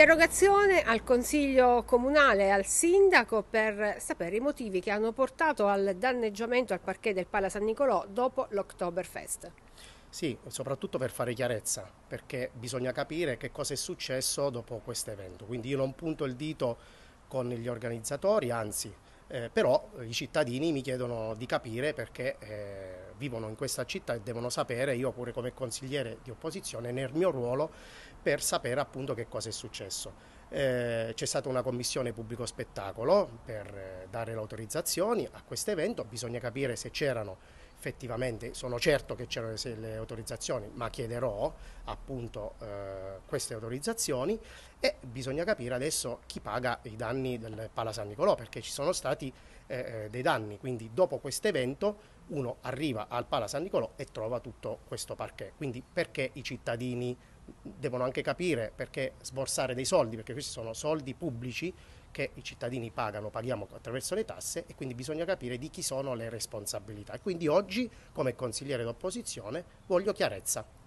Interrogazione al Consiglio Comunale al Sindaco per sapere i motivi che hanno portato al danneggiamento al parquet del Pala San Nicolò dopo l'Oktoberfest. Sì, soprattutto per fare chiarezza, perché bisogna capire che cosa è successo dopo questo evento. Quindi io non punto il dito con gli organizzatori, anzi, eh, però i cittadini mi chiedono di capire perché... Eh, vivono in questa città e devono sapere, io pure come consigliere di opposizione, nel mio ruolo, per sapere appunto che cosa è successo. Eh, c'è stata una commissione pubblico spettacolo per eh, dare le autorizzazioni a questo evento, bisogna capire se c'erano effettivamente sono certo che c'erano le, autorizzazioni, ma chiederò appunto eh, queste autorizzazioni e bisogna capire adesso chi paga i danni del Pala San Nicolò perché ci sono stati eh, eh, dei danni, quindi dopo questo evento uno arriva al Pala San Nicolò e trova tutto questo parquet, quindi perché i cittadini devono anche capire perché sborsare dei soldi, perché questi sono soldi pubblici che i cittadini pagano, paghiamo attraverso le tasse e quindi bisogna capire di chi sono le responsabilità. E quindi oggi, come consigliere d'opposizione, voglio chiarezza.